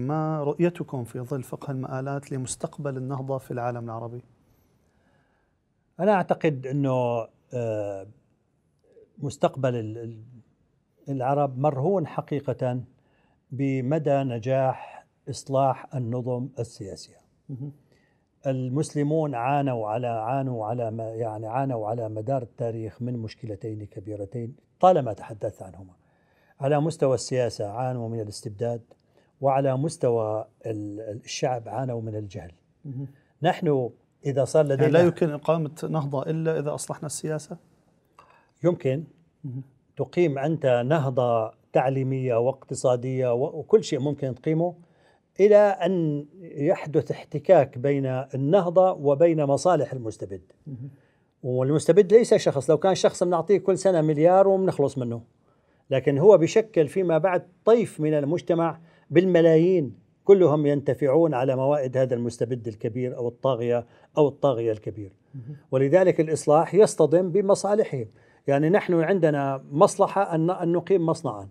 ما رؤيتكم في ظل فقه المآلات لمستقبل النهضة في العالم العربي؟ أنا أعتقد أنه آه، مستقبل العرب مرهون حقيقة بمدى نجاح إصلاح النظم السياسية المسلمون عانوا على عانوا على ما يعني عانوا على مدار التاريخ من مشكلتين كبيرتين طالما تحدثت عنهما على مستوى السياسة عانوا من الاستبداد وعلى مستوى الشعب عانوا من الجهل نحن إذا صار لدينا يعني لا يمكن إقامة نهضة إلا إذا أصلحنا السياسة يمكن تقيم أنت نهضة تعليمية واقتصادية وكل شيء ممكن تقيمه إلى أن يحدث احتكاك بين النهضة وبين مصالح المستبد والمستبد ليس شخص لو كان شخص بنعطيه كل سنة مليار وبنخلص منه لكن هو بيشكل فيما بعد طيف من المجتمع بالملايين كلهم ينتفعون على موائد هذا المستبد الكبير او الطاغيه او الطاغيه الكبير ولذلك الاصلاح يصطدم بمصالحهم يعني نحن عندنا مصلحه ان نقيم مصنعا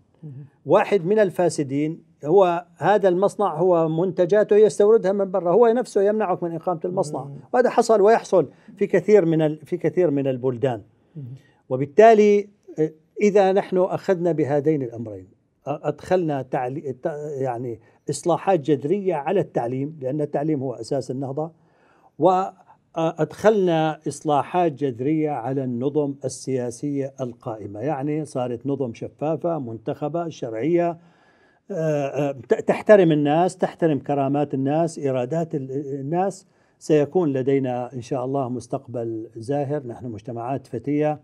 واحد من الفاسدين هو هذا المصنع هو منتجاته يستوردها من برا هو نفسه يمنعك من اقامه المصنع وهذا حصل ويحصل في كثير من في كثير من البلدان وبالتالي اذا نحن اخذنا بهذين الامرين أدخلنا تعلي... يعني إصلاحات جذرية على التعليم لأن التعليم هو أساس النهضة وأدخلنا إصلاحات جذرية على النظم السياسية القائمة يعني صارت نظم شفافة منتخبة شرعية تحترم الناس تحترم كرامات الناس إرادات الناس سيكون لدينا إن شاء الله مستقبل زاهر نحن مجتمعات فتية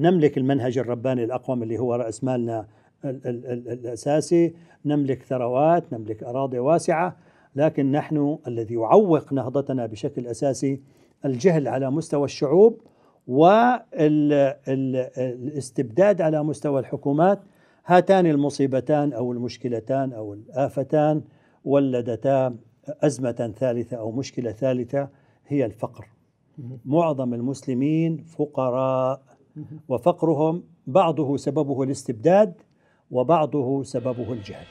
نملك المنهج الرباني الأقوم اللي هو رأس مالنا الأساسي نملك ثروات نملك أراضي واسعة لكن نحن الذي يعوق نهضتنا بشكل أساسي الجهل على مستوى الشعوب والاستبداد على مستوى الحكومات هاتان المصيبتان او المشكلتان او الافتان ولدتا ازمه ثالثه او مشكله ثالثه هي الفقر. معظم المسلمين فقراء وفقرهم بعضه سببه الاستبداد وبعضه سببه الجهل